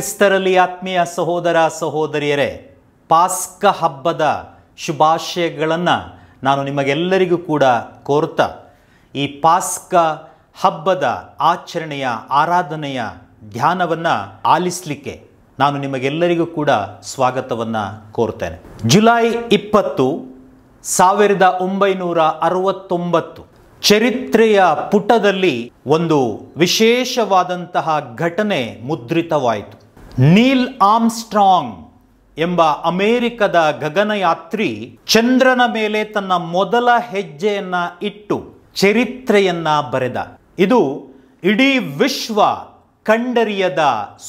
ಕ್ರಿಸ್ತರಲ್ಲಿ ಆತ್ಮೀಯ ಸಹೋದರ ಸಹೋದರಿಯರೇ ಪಾಸ್ಕ ಹಬ್ಬದ ಶುಭಾಶಯಗಳನ್ನು ನಾನು ನಿಮಗೆಲ್ಲರಿಗೂ ಕೂಡ ಕೋರ್ತಾ ಈ ಪಾಸ್ಕ ಹಬ್ಬದ ಆಚರಣೆಯ ಆರಾಧನೆಯ ಧ್ಯಾನವನ್ನು ಆಲಿಸಲಿಕ್ಕೆ ನಾನು ನಿಮಗೆಲ್ಲರಿಗೂ ಕೂಡ ಸ್ವಾಗತವನ್ನು ಕೋರ್ತೇನೆ ಜುಲೈ ಇಪ್ಪತ್ತು ಸಾವಿರದ ಒಂಬೈನೂರ ಅರವತ್ತೊಂಬತ್ತು ಚರಿತ್ರೆಯ ಪುಟದಲ್ಲಿ ಒಂದು ವಿಶೇಷವಾದಂತಹ ಘಟನೆ ಮುದ್ರಿತವಾಯಿತು ನೀಲ್ ಆಮ್ಸ್ಟ್ರಾಂಗ್ ಎಂಬ ಅಮೇರಿಕದ ಗಗನಯಾತ್ರಿ ಚಂದ್ರನ ಮೇಲೆ ತನ್ನ ಮೊದಲ ಹೆಜ್ಜೆಯನ್ನ ಇಟ್ಟು ಚರಿತ್ರೆಯನ್ನ ಬರೆದ ಇದು ಇಡೀ ವಿಶ್ವ ಕಂಡರಿಯದ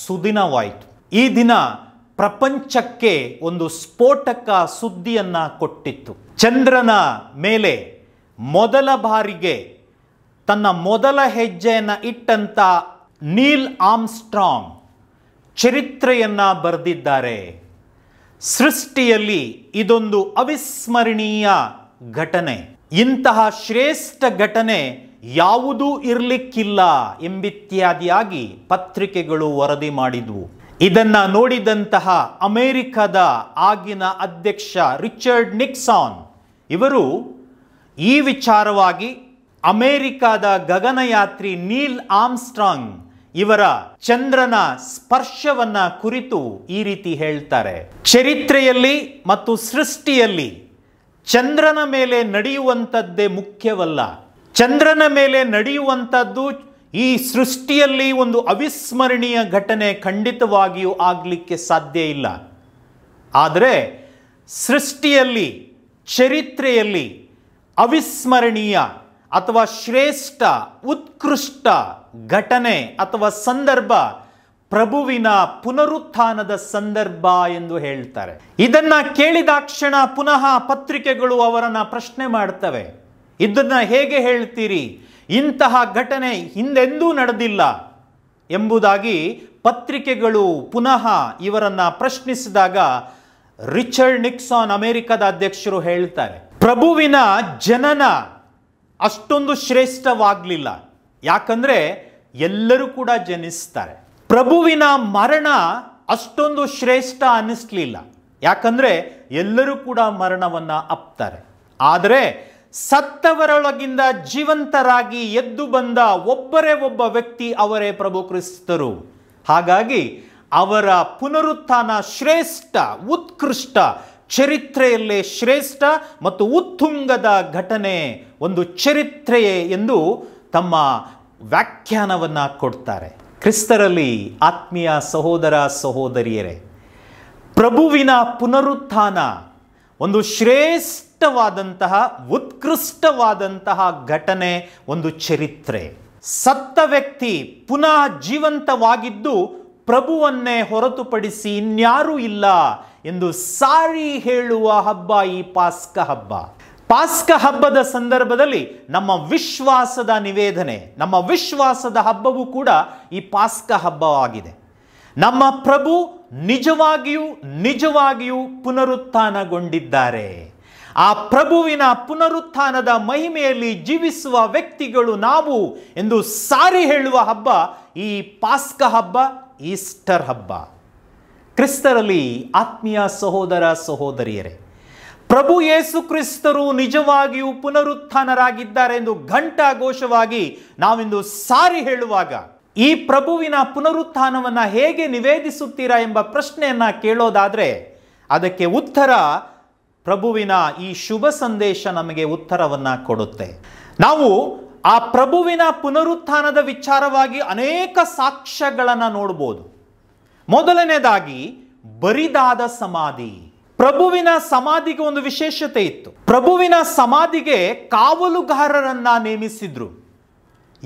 ಸುದಿನವಾಯಿತು ಈ ದಿನ ಪ್ರಪಂಚಕ್ಕೆ ಒಂದು ಸ್ಫೋಟಕ ಸುದ್ದಿಯನ್ನ ಕೊಟ್ಟಿತ್ತು ಚಂದ್ರನ ಮೇಲೆ ಮೊದಲ ಬಾರಿಗೆ ತನ್ನ ಮೊದಲ ಹೆಜ್ಜೆಯನ್ನು ಇಟ್ಟಂತ ನೀಲ್ ಆಮ್ಸ್ಟ್ರಾಂಗ್ ಚರಿತ್ರೆಯನ್ನು ಬರೆದಿದ್ದಾರೆ ಸೃಷ್ಟಿಯಲ್ಲಿ ಇದೊಂದು ಅವಿಸ್ಮರಣೀಯ ಘಟನೆ ಇಂತಹ ಶ್ರೇಷ್ಠ ಘಟನೆ ಯಾವುದೂ ಇರಲಿಕ್ಕಿಲ್ಲ ಎಂಬಿತ್ಯಾದಿಯಾಗಿ ಪತ್ರಿಕೆಗಳು ವರದಿ ಮಾಡಿದವು ಇದನ್ನು ನೋಡಿದಂತಹ ಅಮೇರಿಕದ ಆಗಿನ ಅಧ್ಯಕ್ಷ ರಿಚರ್ಡ್ ನಿಕ್ಸಾನ್ ಇವರು ಈ ವಿಚಾರವಾಗಿ ಅಮೇರಿಕಾದ ಗಗನಯಾತ್ರಿ ನೀಲ್ ಆಮ್ಸ್ಟ್ರಾಂಗ್ ಇವರ ಚಂದ್ರನ ಸ್ಪರ್ಶವನ್ನ ಕುರಿತು ಈ ರೀತಿ ಹೇಳ್ತಾರೆ ಚರಿತ್ರೆಯಲ್ಲಿ ಮತ್ತು ಸೃಷ್ಟಿಯಲ್ಲಿ ಚಂದ್ರನ ಮೇಲೆ ನಡೆಯುವಂಥದ್ದೇ ಮುಖ್ಯವಲ್ಲ ಚಂದ್ರನ ಮೇಲೆ ನಡೆಯುವಂಥದ್ದು ಈ ಸೃಷ್ಟಿಯಲ್ಲಿ ಒಂದು ಅವಿಸ್ಮರಣೀಯ ಘಟನೆ ಖಂಡಿತವಾಗಿಯೂ ಆಗಲಿಕ್ಕೆ ಸಾಧ್ಯ ಇಲ್ಲ ಆದರೆ ಸೃಷ್ಟಿಯಲ್ಲಿ ಚರಿತ್ರೆಯಲ್ಲಿ ಅವಿಸ್ಮರಣೀಯ ಅಥವಾ ಶ್ರೇಷ್ಠ ಉತ್ಕೃಷ್ಟ ಘಟನೆ ಅಥವಾ ಸಂದರ್ಭ ಪ್ರಭುವಿನ ಪುನರುತ್ಥಾನದ ಸಂದರ್ಭ ಎಂದು ಹೇಳ್ತಾರೆ ಇದನ್ನ ಕೇಳಿದಾಕ್ಷಣ ಪುನಃ ಪತ್ರಿಕೆಗಳು ಅವರನ್ನು ಪ್ರಶ್ನೆ ಮಾಡ್ತವೆ ಇದನ್ನು ಹೇಗೆ ಹೇಳ್ತೀರಿ ಇಂತಹ ಘಟನೆ ಹಿಂದೆಂದೂ ನಡೆದಿಲ್ಲ ಎಂಬುದಾಗಿ ಪತ್ರಿಕೆಗಳು ಪುನಃ ಇವರನ್ನ ಪ್ರಶ್ನಿಸಿದಾಗ ರಿಚರ್ಡ್ ನಿಕ್ಸಾನ್ ಅಮೆರಿಕದ ಅಧ್ಯಕ್ಷರು ಹೇಳ್ತಾರೆ ಪ್ರಭುವಿನ ಜನನ ಅಷ್ಟೊಂದು ಶ್ರೇಷ್ಠವಾಗಲಿಲ್ಲ ಯಾಕಂದರೆ ಎಲ್ಲರೂ ಕೂಡ ಜನಿಸ್ತಾರೆ ಪ್ರಭುವಿನ ಮರಣ ಅಷ್ಟೊಂದು ಶ್ರೇಷ್ಠ ಅನ್ನಿಸ್ಲಿಲ್ಲ ಯಾಕಂದರೆ ಎಲ್ಲರೂ ಕೂಡ ಮರಣವನ್ನು ಅಪ್ತಾರೆ ಆದರೆ ಸತ್ತವರೊಳಗಿಂದ ಜೀವಂತರಾಗಿ ಎದ್ದು ಬಂದ ಒಬ್ಬರೇ ಒಬ್ಬ ವ್ಯಕ್ತಿ ಅವರೇ ಪ್ರಭು ಕ್ರಿಸ್ತರು ಹಾಗಾಗಿ ಅವರ ಪುನರುತ್ಥಾನ ಶ್ರೇಷ್ಠ ಉತ್ಕೃಷ್ಟ ಚರಿತ್ರೆಯಲ್ಲೇ ಶ್ರೇಷ್ಠ ಮತ್ತು ಉತ್ತುಂಗದ ಘಟನೆ ಒಂದು ಚರಿತ್ರೆಯೇ ಎಂದು ತಮ್ಮ ವ್ಯಾಖ್ಯಾನವನ್ನು ಕೊಡ್ತಾರೆ ಕ್ರಿಸ್ತರಲ್ಲಿ ಆತ್ಮೀಯ ಸಹೋದರ ಸಹೋದರಿಯರೇ ಪ್ರಭುವಿನ ಪುನರುತ್ಥಾನ ಒಂದು ಶ್ರೇಷ್ಠವಾದಂತಹ ಉತ್ಕೃಷ್ಟವಾದಂತಹ ಘಟನೆ ಒಂದು ಚರಿತ್ರೆ ಸತ್ತ ವ್ಯಕ್ತಿ ಪುನಃ ಜೀವಂತವಾಗಿದ್ದು ಪ್ರಭುವನ್ನೇ ಹೊರತುಪಡಿಸಿ ಇನ್ಯಾರೂ ಇಲ್ಲ ಎಂದು ಸಾರಿ ಹೇಳುವ ಹಬ್ಬ ಈ ಪಾಸ್ಕ ಹಬ್ಬ ಪಾಸ್ಕ ಹಬ್ಬದ ಸಂದರ್ಭದಲ್ಲಿ ನಮ್ಮ ವಿಶ್ವಾಸದ ನಿವೇದನೆ ನಮ್ಮ ವಿಶ್ವಾಸದ ಹಬ್ಬವೂ ಕೂಡ ಈ ಪಾಸ್ಕ ಹಬ್ಬವಾಗಿದೆ ನಮ್ಮ ಪ್ರಭು ನಿಜವಾಗಿಯೂ ನಿಜವಾಗಿಯೂ ಪುನರುತ್ಥಾನಗೊಂಡಿದ್ದಾರೆ ಆ ಪ್ರಭುವಿನ ಪುನರುತ್ಥಾನದ ಮಹಿಮೆಯಲ್ಲಿ ಜೀವಿಸುವ ವ್ಯಕ್ತಿಗಳು ನಾವು ಎಂದು ಸಾರಿ ಹೇಳುವ ಹಬ್ಬ ಈ ಪಾಸ್ಕ ಹಬ್ಬ ಈಸ್ಟರ್ ಹಬ್ಬ ಕ್ರಿಸ್ತರಲ್ಲಿ ಆತ್ಮೀಯ ಸಹೋದರ ಸಹೋದರಿಯರೇ ಪ್ರಭು ಯೇಸು ಕ್ರಿಸ್ತರು ನಿಜವಾಗಿಯೂ ಪುನರುತ್ಥಾನರಾಗಿದ್ದಾರೆ ಎಂದು ಘೋಷವಾಗಿ ನಾವಿಂದು ಸಾರಿ ಹೇಳುವಾಗ ಈ ಪ್ರಭುವಿನ ಪುನರುತ್ಥಾನವನ್ನು ಹೇಗೆ ನಿವೇದಿಸುತ್ತೀರಾ ಎಂಬ ಪ್ರಶ್ನೆಯನ್ನು ಕೇಳೋದಾದರೆ ಅದಕ್ಕೆ ಉತ್ತರ ಪ್ರಭುವಿನ ಈ ಶುಭ ಸಂದೇಶ ನಮಗೆ ಉತ್ತರವನ್ನು ಕೊಡುತ್ತೆ ನಾವು ಆ ಪ್ರಭುವಿನ ಪುನರುತ್ಥಾನದ ವಿಚಾರವಾಗಿ ಅನೇಕ ಸಾಕ್ಷ್ಯಗಳನ್ನು ನೋಡಬಹುದು ಮೊದಲನೇದಾಗಿ ಬರಿದಾದ ಸಮಾಧಿ ಪ್ರಭುವಿನ ಸಮಾಧಿಗೆ ಒಂದು ವಿಶೇಷತೆ ಇತ್ತು ಪ್ರಭುವಿನ ಸಮಾಧಿಗೆ ಕಾವಲುಗಾರರನ್ನ ನೇಮಿಸಿದ್ರು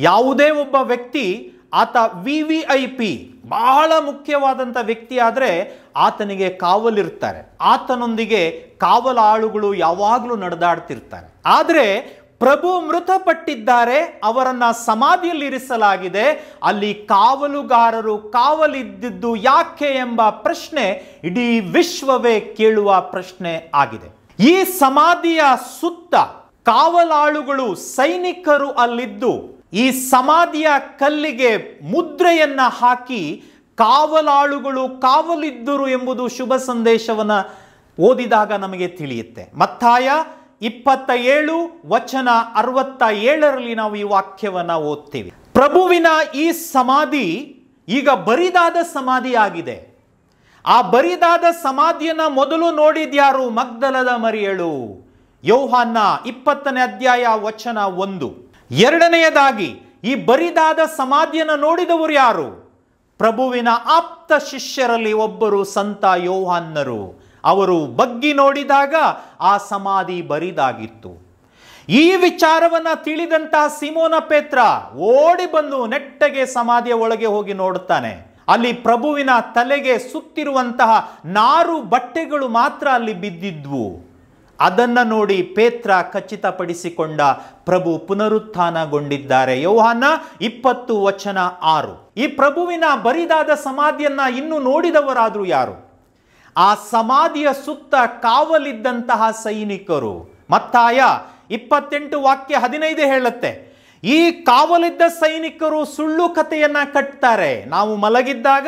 ಯಾವುದೇ ಒಬ್ಬ ವ್ಯಕ್ತಿ ಆತ ವಿ ವಿ ಐ ಪಿ ಬಹಳ ಮುಖ್ಯವಾದಂಥ ವ್ಯಕ್ತಿ ಆದರೆ ಆತನಿಗೆ ಕಾವಲಿರ್ತಾರೆ ಆತನೊಂದಿಗೆ ಕಾವಲಾಳುಗಳು ಯಾವಾಗಲೂ ನಡೆದಾಡ್ತಿರ್ತಾರೆ ಆದರೆ ಪ್ರಭು ಮೃತಪಟ್ಟಿದ್ದಾರೆ ಅವರನ್ನ ಸಮಾಧಿಯಲ್ಲಿರಿಸಲಾಗಿದೆ ಅಲ್ಲಿ ಕಾವಲುಗಾರರು ಕಾವಲಿದ್ದಿದ್ದು ಯಾಕೆ ಎಂಬ ಪ್ರಶ್ನೆ ಇಡೀ ವಿಶ್ವವೇ ಕೇಳುವ ಪ್ರಶ್ನೆ ಆಗಿದೆ ಈ ಸಮಾಧಿಯ ಸುತ್ತ ಕಾವಲಾಳುಗಳು ಸೈನಿಕರು ಅಲ್ಲಿದ್ದು ಈ ಸಮಾಧಿಯ ಕಲ್ಲಿಗೆ ಮುದ್ರೆಯನ್ನ ಹಾಕಿ ಕಾವಲಾಳುಗಳು ಕಾವಲಿದ್ದರು ಎಂಬುದು ಶುಭ ಸಂದೇಶವನ್ನು ಓದಿದಾಗ ನಮಗೆ ತಿಳಿಯುತ್ತೆ ಮತ್ತಾಯ ಇಪ್ಪತ್ತ ಏಳು ವಚನ ಅರವತ್ತ ಏಳರಲ್ಲಿ ನಾವು ಈ ವಾಕ್ಯವನ್ನು ಓದ್ತೀವಿ ಪ್ರಭುವಿನ ಈ ಸಮಾಧಿ ಈಗ ಬರಿದಾದ ಸಮಾಧಿಯಾಗಿದೆ ಆ ಬರಿದಾದ ಸಮಾಧಿಯನ್ನು ಮೊದಲು ನೋಡಿದ್ಯಾರು ಮಗ್ದಲದ ಮರಿಯಳು ಯೌಹಾನ್ನ ಇಪ್ಪತ್ತನೇ ಅಧ್ಯಾಯ ವಚನ ಒಂದು ಎರಡನೆಯದಾಗಿ ಈ ಬರಿದಾದ ಸಮಾಧಿಯನ್ನು ನೋಡಿದವರು ಯಾರು ಪ್ರಭುವಿನ ಆಪ್ತ ಶಿಷ್ಯರಲ್ಲಿ ಒಬ್ಬರು ಸಂತ ಯೌಹಾನ್ನರು ಅವರು ಬಗ್ಗಿ ನೋಡಿದಾಗ ಆ ಸಮಾಧಿ ಬರಿದಾಗಿತ್ತು ಈ ವಿಚಾರವನ್ನು ತಿಳಿದಂತಹ ಸಿಮೋನ ಪೇತ್ರ ಓಡಿ ಬಂದು ನೆಟ್ಟಗೆ ಸಮಾಧಿಯ ಒಳಗೆ ಹೋಗಿ ನೋಡುತ್ತಾನೆ ಅಲ್ಲಿ ಪ್ರಭುವಿನ ತಲೆಗೆ ಸುತ್ತಿರುವಂತಹ ನಾರು ಬಟ್ಟೆಗಳು ಮಾತ್ರ ಅಲ್ಲಿ ಬಿದ್ದಿದ್ವು ಅದನ್ನು ನೋಡಿ ಪೇತ್ರ ಖಚಿತಪಡಿಸಿಕೊಂಡ ಪ್ರಭು ಪುನರುತ್ಥಾನಗೊಂಡಿದ್ದಾರೆ ಯೋಹಾನ ಇಪ್ಪತ್ತು ವಚನ ಆರು ಈ ಪ್ರಭುವಿನ ಬರಿದಾದ ಸಮಾಧಿಯನ್ನ ಇನ್ನು ನೋಡಿದವರಾದರೂ ಯಾರು ಆ ಸಮಾಧಿಯ ಸುತ್ತ ಕಾವಲಿದ್ದಂತಹ ಸೈನಿಕರು ಮತ್ತಾಯ ಇಪ್ಪತ್ತೆಂಟು ವಾಕ್ಯ ಹದಿನೈದು ಹೇಳುತ್ತೆ ಈ ಕಾವಲಿದ್ದ ಸೈನಿಕರು ಸುಳ್ಳು ಕಥೆಯನ್ನ ಕಟ್ತಾರೆ ನಾವು ಮಲಗಿದ್ದಾಗ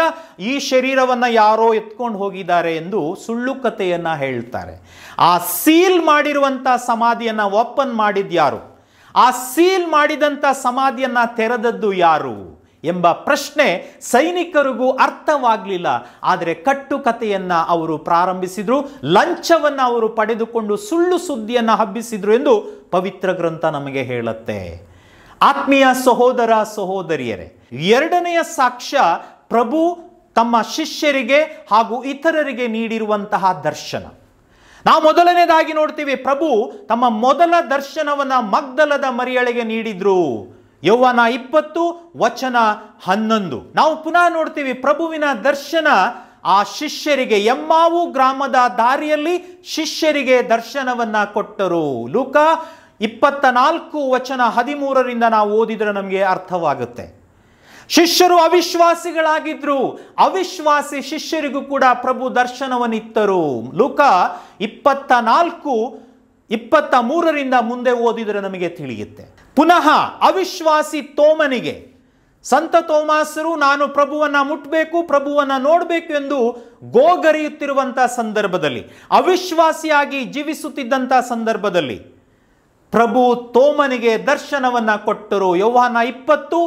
ಈ ಶರೀರವನ್ನು ಯಾರೋ ಎತ್ಕೊಂಡು ಹೋಗಿದ್ದಾರೆ ಎಂದು ಸುಳ್ಳು ಕಥೆಯನ್ನು ಹೇಳ್ತಾರೆ ಆ ಸೀಲ್ ಮಾಡಿರುವಂಥ ಸಮಾಧಿಯನ್ನ ಓಪನ್ ಮಾಡಿದ್ಯಾರು ಆ ಸೀಲ್ ಮಾಡಿದಂಥ ಸಮಾಧಿಯನ್ನ ತೆರೆದದ್ದು ಯಾರು ಎಂಬ ಪ್ರಶ್ನೆ ಸೈನಿಕರಿಗೂ ಅರ್ಥವಾಗಲಿಲ್ಲ ಆದರೆ ಕಟ್ಟುಕತೆಯನ್ನ ಅವರು ಪ್ರಾರಂಭಿಸಿದರು ಲಂಚವನ್ನು ಅವರು ಪಡೆದುಕೊಂಡು ಸುಳ್ಳು ಸುದ್ದಿಯನ್ನು ಹಬ್ಬಿಸಿದರು ಎಂದು ಪವಿತ್ರ ಗ್ರಂಥ ನಮಗೆ ಹೇಳುತ್ತೆ ಆತ್ಮೀಯ ಸಹೋದರ ಸಹೋದರಿಯರೇ ಎರಡನೆಯ ಸಾಕ್ಷ್ಯ ಪ್ರಭು ತಮ್ಮ ಶಿಷ್ಯರಿಗೆ ಹಾಗೂ ಇತರರಿಗೆ ನೀಡಿರುವಂತಹ ದರ್ಶನ ನಾವು ಮೊದಲನೇದಾಗಿ ನೋಡ್ತೀವಿ ಪ್ರಭು ತಮ್ಮ ಮೊದಲ ದರ್ಶನವನ್ನ ಮಗ್ದಲದ ಮರಿಯಳಿಗೆ ನೀಡಿದ್ರು ಯೌವನ ಇಪ್ಪತ್ತು ವಚನ ಹನ್ನೊಂದು ನಾವು ಪುನಃ ನೋಡ್ತೀವಿ ಪ್ರಭುವಿನ ದರ್ಶನ ಆ ಶಿಷ್ಯರಿಗೆ ಎಮ್ಮಾವು ಗ್ರಾಮದ ದಾರಿಯಲ್ಲಿ ಶಿಷ್ಯರಿಗೆ ದರ್ಶನವನ್ನ ಕೊಟ್ಟರು ಲೂಕ ಇಪ್ಪತ್ತ ನಾಲ್ಕು ವಚನ ಹದಿಮೂರರಿಂದ ನಾವು ಓದಿದರೆ ನಮಗೆ ಅರ್ಥವಾಗುತ್ತೆ ಶಿಷ್ಯರು ಅವಿಶ್ವಾಸಿಗಳಾಗಿದ್ರು ಅವಿಶ್ವಾಸಿ ಶಿಷ್ಯರಿಗೂ ಕೂಡ ಪ್ರಭು ದರ್ಶನವನ್ನಿತ್ತರು ಲೂಕ ಇಪ್ಪತ್ತ ನಾಲ್ಕು ಇಪ್ಪತ್ತ ಮೂರರಿಂದ ಮುಂದೆ ಓದಿದರೆ ನಮಗೆ ತಿಳಿಯುತ್ತೆ ಪುನಃ ಅವಿಶ್ವಾಸಿ ತೋಮನಿಗೆ ಸಂತ ತೋಮಾಸರು ನಾನು ಪ್ರಭುವನ್ನ ಮುಟ್ಟಬೇಕು ಪ್ರಭುವನ್ನ ನೋಡಬೇಕು ಎಂದು ಗೋಗರಿಯುತ್ತಿರುವಂತಹ ಸಂದರ್ಭದಲ್ಲಿ ಅವಿಶ್ವಾಸಿಯಾಗಿ ಜೀವಿಸುತ್ತಿದ್ದಂಥ ಸಂದರ್ಭದಲ್ಲಿ ಪ್ರಭು ತೋಮನಿಗೆ ದರ್ಶನವನ್ನು ಕೊಟ್ಟರು ಯೌವಾನ ಇಪ್ಪತ್ತು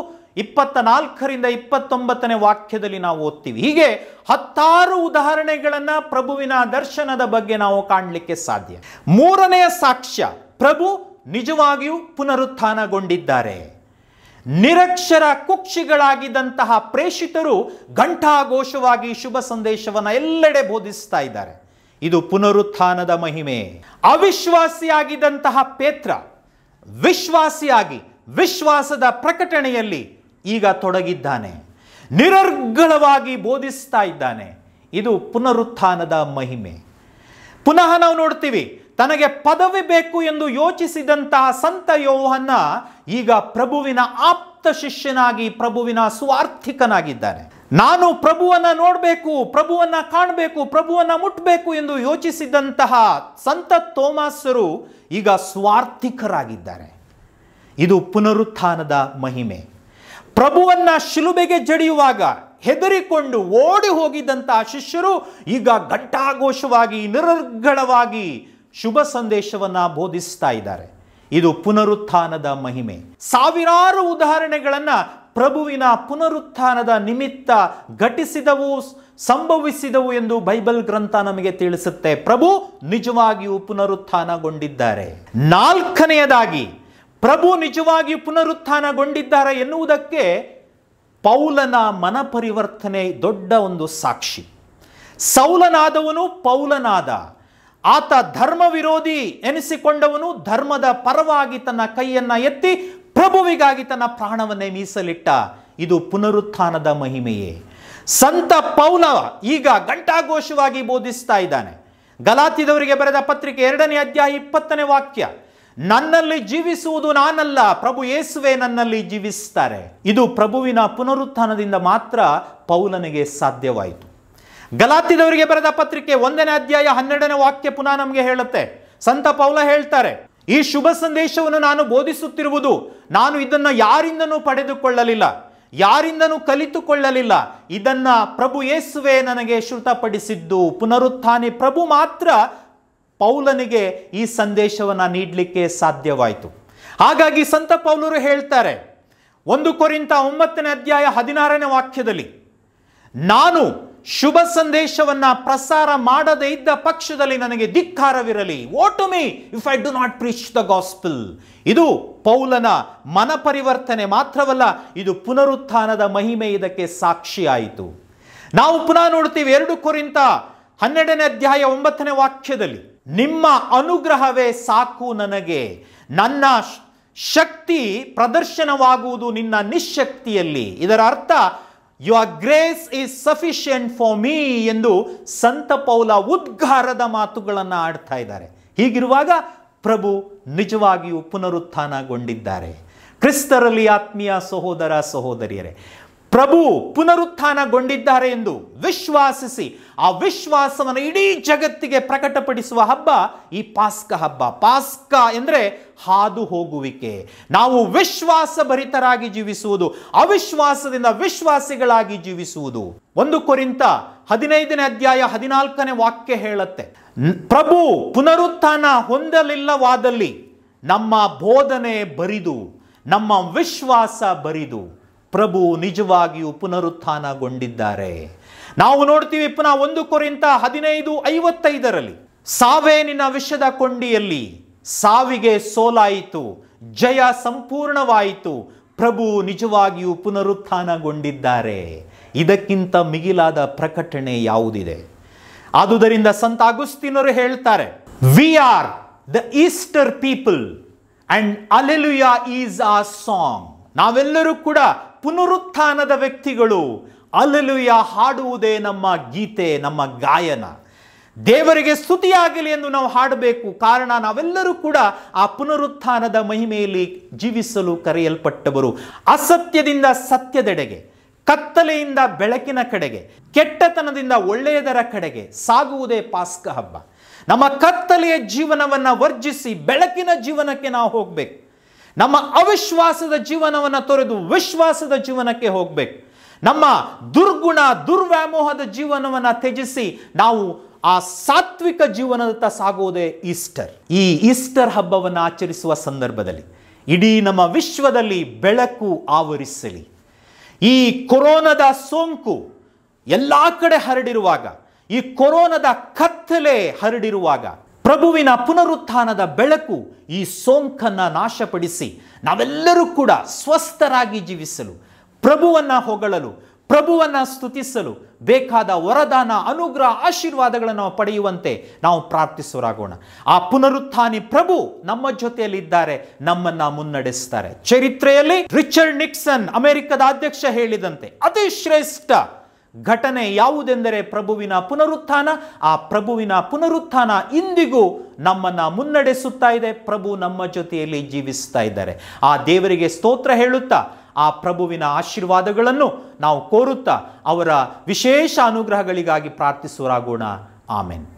ಇಪ್ಪತ್ತ ನಾಲ್ಕರಿಂದ ಇಪ್ಪತ್ತೊಂಬತ್ತನೇ ವಾಕ್ಯದಲ್ಲಿ ನಾವು ಓದ್ತೀವಿ ಹೀಗೆ ಹತ್ತಾರು ಉದಾಹರಣೆಗಳನ್ನು ಪ್ರಭುವಿನ ದರ್ಶನದ ಬಗ್ಗೆ ನಾವು ಕಾಣಲಿಕ್ಕೆ ಸಾಧ್ಯ ಮೂರನೆಯ ಸಾಕ್ಷ್ಯ ಪ್ರಭು ನಿಜವಾಗಿಯೂ ಪುನರುತ್ಥಾನಗೊಂಡಿದ್ದಾರೆ ನಿರಕ್ಷರ ಕುಕ್ಷಿಗಳಾಗಿದ್ದಂತಹ ಪ್ರೇಷಿತರು ಘೋಷವಾಗಿ ಶುಭ ಸಂದೇಶವನ್ನು ಎಲ್ಲೆಡೆ ಬೋಧಿಸ್ತಾ ಇದ್ದಾರೆ ಇದು ಪುನರುತ್ಥಾನದ ಮಹಿಮೆ ಅವಿಶ್ವಾಸಿಯಾಗಿದ್ದಂತಹ ಪೇತ್ರ ವಿಶ್ವಾಸಿಯಾಗಿ ವಿಶ್ವಾಸದ ಪ್ರಕಟಣೆಯಲ್ಲಿ ಈಗ ತೊಡಗಿದ್ದಾನೆ ನಿರರ್ಗಳವಾಗಿ ಬೋಧಿಸ್ತಾ ಇದ್ದಾನೆ ಇದು ಪುನರುತ್ಥಾನದ ಮಹಿಮೆ ಪುನಃ ನಾವು ನೋಡ್ತೀವಿ ತನಗೆ ಪದವಿ ಬೇಕು ಎಂದು ಯೋಚಿಸಿದಂತಹ ಸಂತ ಯೋಹನ್ನ ಈಗ ಪ್ರಭುವಿನ ಆಪ್ತ ಶಿಷ್ಯನಾಗಿ ಪ್ರಭುವಿನ ಸ್ವಾರ್ಥಿಕನಾಗಿದ್ದಾನೆ ನಾನು ಪ್ರಭುವನ್ನ ನೋಡಬೇಕು ಪ್ರಭುವನ್ನ ಕಾಣಬೇಕು ಪ್ರಭುವನ್ನ ಮುಟ್ಟಬೇಕು ಎಂದು ಯೋಚಿಸಿದಂತಹ ಸಂತ ತೋಮಾಸರು ಈಗ ಸ್ವಾರ್ಥಿಕರಾಗಿದ್ದಾರೆ ಇದು ಪುನರುತ್ಥಾನದ ಮಹಿಮೆ ಪ್ರಭುವನ್ನ ಶಿಲುಬೆಗೆ ಜಡಿಯುವಾಗ ಹೆದರಿಕೊಂಡು ಓಡಿ ಹೋಗಿದ್ದಂತಹ ಶಿಷ್ಯರು ಈಗ ಘಟ್ಟಾಘೋಷವಾಗಿ ನಿರರ್ಗಳವಾಗಿ ಶುಭ ಸಂದೇಶವನ್ನು ಬೋಧಿಸ್ತಾ ಇದ್ದಾರೆ ಇದು ಪುನರುತ್ಥಾನದ ಮಹಿಮೆ ಸಾವಿರಾರು ಉದಾಹರಣೆಗಳನ್ನು ಪ್ರಭುವಿನ ಪುನರುತ್ಥಾನದ ನಿಮಿತ್ತ ಘಟಿಸಿದವು ಸಂಭವಿಸಿದವು ಎಂದು ಬೈಬಲ್ ಗ್ರಂಥ ನಮಗೆ ತಿಳಿಸುತ್ತೆ ಪ್ರಭು ನಿಜವಾಗಿಯೂ ಪುನರುತ್ಥಾನಗೊಂಡಿದ್ದಾರೆ ನಾಲ್ಕನೆಯದಾಗಿ ಪ್ರಭು ನಿಜವಾಗಿ ಪುನರುತ್ಥಾನಗೊಂಡಿದ್ದಾರೆ ಎನ್ನುವುದಕ್ಕೆ ಪೌಲನ ಮನಪರಿವರ್ತನೆ ದೊಡ್ಡ ಒಂದು ಸಾಕ್ಷಿ ಸೌಲನಾದವನು ಪೌಲನಾದ ಆತ ಧರ್ಮ ವಿರೋಧಿ ಎನಿಸಿಕೊಂಡವನು ಧರ್ಮದ ಪರವಾಗಿ ತನ್ನ ಕೈಯನ್ನು ಎತ್ತಿ ಪ್ರಭುವಿಗಾಗಿ ತನ್ನ ಪ್ರಾಣವನ್ನೇ ಮೀಸಲಿಟ್ಟ ಇದು ಪುನರುತ್ಥಾನದ ಮಹಿಮೆಯೇ ಸಂತ ಪೌಲ ಈಗ ಘಂಟಾಘೋಷವಾಗಿ ಬೋಧಿಸ್ತಾ ಇದ್ದಾನೆ ಗಲಾತಿದವರಿಗೆ ಬರೆದ ಪತ್ರಿಕೆ ಎರಡನೇ ಅಧ್ಯಾಯ ಇಪ್ಪತ್ತನೇ ವಾಕ್ಯ ನನ್ನಲ್ಲಿ ಜೀವಿಸುವುದು ನಾನಲ್ಲ ಪ್ರಭು ಯೇಸುವೆ ನನ್ನಲ್ಲಿ ಜೀವಿಸ್ತಾರೆ ಇದು ಪ್ರಭುವಿನ ಪುನರುತ್ಥಾನದಿಂದ ಮಾತ್ರ ಪೌಲನಿಗೆ ಸಾಧ್ಯವಾಯಿತು ಗಲಾತಿದವರಿಗೆ ಬರೆದ ಪತ್ರಿಕೆ ಒಂದನೇ ಅಧ್ಯಾಯ ಹನ್ನೆರಡನೇ ವಾಕ್ಯ ಪುನಃ ನಮಗೆ ಹೇಳುತ್ತೆ ಸಂತ ಪೌಲ ಹೇಳ್ತಾರೆ ಈ ಶುಭ ಸಂದೇಶವನ್ನು ನಾನು ಬೋಧಿಸುತ್ತಿರುವುದು ನಾನು ಇದನ್ನು ಯಾರಿಂದನೂ ಪಡೆದುಕೊಳ್ಳಲಿಲ್ಲ ಯಾರಿಂದನೂ ಕಲಿತುಕೊಳ್ಳಲಿಲ್ಲ ಇದನ್ನ ಪ್ರಭು ಯೇಸುವೆ ನನಗೆ ಶ್ರುತಪಡಿಸಿದ್ದು ಪುನರುತ್ಥಾನಿ ಪ್ರಭು ಮಾತ್ರ ಪೌಲನಿಗೆ ಈ ಸಂದೇಶವನ್ನು ನೀಡಲಿಕ್ಕೆ ಸಾಧ್ಯವಾಯಿತು ಹಾಗಾಗಿ ಸಂತ ಪೌಲರು ಹೇಳ್ತಾರೆ ಒಂದು ಕೊರಿಂತ ಒಂಬತ್ತನೇ ಅಧ್ಯಾಯ ಹದಿನಾರನೇ ವಾಕ್ಯದಲ್ಲಿ ನಾನು ಶುಭ ಸಂದೇಶವನ್ನು ಪ್ರಸಾರ ಮಾಡದೇ ಇದ್ದ ಪಕ್ಷದಲ್ಲಿ ನನಗೆ ಧಿಕ್ಕಾರವಿರಲಿ what me if I do not preach the gospel ಇದು ಪೌಲನ ಮನ ಪರಿವರ್ತನೆ ಮಾತ್ರವಲ್ಲ ಇದು ಪುನರುತ್ಥಾನದ ಮಹಿಮೆ ಇದಕ್ಕೆ ಸಾಕ್ಷಿಯಾಯಿತು ನಾವು ಪುನಃ ನೋಡ್ತೀವಿ ಎರಡು ಕೊರಿಂತ ಹನ್ನೆರಡನೇ ಅಧ್ಯಾಯ ಒಂಬತ್ತನೇ ವಾಕ್ಯದಲ್ಲಿ ನಿಮ್ಮ ಅನುಗ್ರಹವೇ ಸಾಕು ನನಗೆ ನನ್ನ ಶಕ್ತಿ ಪ್ರದರ್ಶನವಾಗುವುದು ನಿನ್ನ ನಿಶಕ್ತಿಯಲ್ಲಿ ಇದರ ಅರ್ಥ your grace is sufficient for me ಎಂದು ಸಂತ ಪೌಲ ಉದ್ಗಾರದ ಮಾತುಗಳನ್ನು ಆಡ್ತಾ ಇದ್ದಾರೆ ಹೀಗಿರುವಾಗ ಪ್ರಭು ನಿಜವಾಗಿಯೂ ಪುನರುತ್ಥಾನಗೊಂಡಿದ್ದಾರೆ ಕ್ರಿಸ್ತರಲ್ಲಿ ಆತ್ಮೀಯ ಸಹೋದರ ಸಹೋದರಿಯರೇ ಪ್ರಭು ಪುನರುತ್ಥಾನಗೊಂಡಿದ್ದಾರೆ ಎಂದು ವಿಶ್ವಾಸಿಸಿ ಆ ವಿಶ್ವಾಸವನ್ನು ಇಡೀ ಜಗತ್ತಿಗೆ ಪ್ರಕಟಪಡಿಸುವ ಹಬ್ಬ ಈ ಪಾಸ್ಕ ಹಬ್ಬ ಪಾಸ್ಕ ಎಂದರೆ ಹಾದು ಹೋಗುವಿಕೆ ನಾವು ವಿಶ್ವಾಸಭರಿತರಾಗಿ ಜೀವಿಸುವುದು ಅವಿಶ್ವಾಸದಿಂದ ವಿಶ್ವಾಸಿಗಳಾಗಿ ಜೀವಿಸುವುದು ಒಂದು ಕುರಿತ ಹದಿನೈದನೇ ಅಧ್ಯಾಯ ಹದಿನಾಲ್ಕನೇ ವಾಕ್ಯ ಹೇಳುತ್ತೆ ಪ್ರಭು ಪುನರುತ್ಥಾನ ಹೊಂದಲಿಲ್ಲವಾದಲ್ಲಿ ನಮ್ಮ ಬೋಧನೆ ಬರಿದು ನಮ್ಮ ವಿಶ್ವಾಸ ಬರಿದು ಪ್ರಭು ನಿಜವಾಗಿಯೂ ಪುನರುತ್ಥಾನಗೊಂಡಿದ್ದಾರೆ ನಾವು ನೋಡ್ತೀವಿ ಪುನಃ ಒಂದು ಕೊರಿಂತ ಹದಿನೈದು ಐವತ್ತೈದರಲ್ಲಿ ಸಾವೇನಿನ ವಿಷದ ಕೊಂಡಿಯಲ್ಲಿ ಸಾವಿಗೆ ಸೋಲಾಯಿತು ಜಯ ಸಂಪೂರ್ಣವಾಯಿತು ಪ್ರಭು ನಿಜವಾಗಿಯೂ ಪುನರುತ್ಥಾನಗೊಂಡಿದ್ದಾರೆ ಇದಕ್ಕಿಂತ ಮಿಗಿಲಾದ ಪ್ರಕಟಣೆ ಯಾವುದಿದೆ ಆದುದರಿಂದ ಸಂತ ಅಗುಸ್ತಿನರು ಹೇಳ್ತಾರೆ we are the Easter people and alleluia is a song ನಾವೆಲ್ಲರೂ ಕೂಡ ಪುನರುತ್ಥಾನದ ವ್ಯಕ್ತಿಗಳು ಅಲ್ಲಲುಯ ಹಾಡುವುದೇ ನಮ್ಮ ಗೀತೆ ನಮ್ಮ ಗಾಯನ ದೇವರಿಗೆ ಸ್ತುತಿಯಾಗಲಿ ಎಂದು ನಾವು ಹಾಡಬೇಕು ಕಾರಣ ನಾವೆಲ್ಲರೂ ಕೂಡ ಆ ಪುನರುತ್ಥಾನದ ಮಹಿಮೆಯಲ್ಲಿ ಜೀವಿಸಲು ಕರೆಯಲ್ಪಟ್ಟವರು ಅಸತ್ಯದಿಂದ ಸತ್ಯದೆಡೆಗೆ ಕತ್ತಲೆಯಿಂದ ಬೆಳಕಿನ ಕಡೆಗೆ ಕೆಟ್ಟತನದಿಂದ ಒಳ್ಳೆಯದರ ಕಡೆಗೆ ಸಾಗುವುದೇ ಪಾಸ್ಕ ಹಬ್ಬ ನಮ್ಮ ಕತ್ತಲೆಯ ಜೀವನವನ್ನು ವರ್ಜಿಸಿ ಬೆಳಕಿನ ಜೀವನಕ್ಕೆ ನಾವು ಹೋಗಬೇಕು ನಮ್ಮ ಅವಿಶ್ವಾಸದ ಜೀವನವನ್ನು ತೊರೆದು ವಿಶ್ವಾಸದ ಜೀವನಕ್ಕೆ ಹೋಗಬೇಕು ನಮ್ಮ ದುರ್ಗುಣ ದುರ್ವ್ಯಾಮೋಹದ ಜೀವನವನ್ನು ತ್ಯಜಿಸಿ ನಾವು ಆ ಸಾತ್ವಿಕ ಜೀವನದತ್ತ ಸಾಗುವುದೇ ಈಸ್ಟರ್ ಈ ಈಸ್ಟರ್ ಹಬ್ಬವನ್ನು ಆಚರಿಸುವ ಸಂದರ್ಭದಲ್ಲಿ ಇಡೀ ನಮ್ಮ ವಿಶ್ವದಲ್ಲಿ ಬೆಳಕು ಆವರಿಸಲಿ ಈ ಕೊರೋನದ ಸೋಂಕು ಎಲ್ಲ ಕಡೆ ಹರಡಿರುವಾಗ ಈ ಕೊರೋನದ ಕತ್ತಲೆ ಹರಡಿರುವಾಗ ಪ್ರಭುವಿನ ಪುನರುತ್ಥಾನದ ಬೆಳಕು ಈ ಸೋಂಕನ್ನು ನಾಶಪಡಿಸಿ ನಾವೆಲ್ಲರೂ ಕೂಡ ಸ್ವಸ್ಥರಾಗಿ ಜೀವಿಸಲು ಪ್ರಭುವನ್ನು ಹೊಗಳಲು ಪ್ರಭುವನ್ನು ಸ್ತುತಿಸಲು ಬೇಕಾದ ವರದಾನ ಅನುಗ್ರಹ ಆಶೀರ್ವಾದಗಳನ್ನು ಪಡೆಯುವಂತೆ ನಾವು ಪ್ರಾರ್ಥಿಸುವರಾಗೋಣ ಆ ಪುನರುತ್ಥಾನಿ ಪ್ರಭು ನಮ್ಮ ಜೊತೆಯಲ್ಲಿದ್ದಾರೆ ನಮ್ಮನ್ನು ಮುನ್ನಡೆಸ್ತಾರೆ ಚರಿತ್ರೆಯಲ್ಲಿ ರಿಚರ್ಡ್ ನಿಕ್ಸನ್ ಅಮೆರಿಕದ ಅಧ್ಯಕ್ಷ ಹೇಳಿದಂತೆ ಅತಿ ಶ್ರೇಷ್ಠ ಘಟನೆ ಯಾವುದೆಂದರೆ ಪ್ರಭುವಿನ ಪುನರುತ್ಥಾನ ಆ ಪ್ರಭುವಿನ ಪುನರುತ್ಥಾನ ಇಂದಿಗೂ ನಮ್ಮನ್ನು ಮುನ್ನಡೆಸುತ್ತಾ ಇದೆ ಪ್ರಭು ನಮ್ಮ ಜೊತೆಯಲ್ಲಿ ಜೀವಿಸ್ತಾ ಇದ್ದಾರೆ ಆ ದೇವರಿಗೆ ಸ್ತೋತ್ರ ಹೇಳುತ್ತಾ ಆ ಪ್ರಭುವಿನ ಆಶೀರ್ವಾದಗಳನ್ನು ನಾವು ಕೋರುತ್ತಾ ಅವರ ವಿಶೇಷ ಅನುಗ್ರಹಗಳಿಗಾಗಿ ಪ್ರಾರ್ಥಿಸುವರಾಗೋಣ ಆಮೇನ್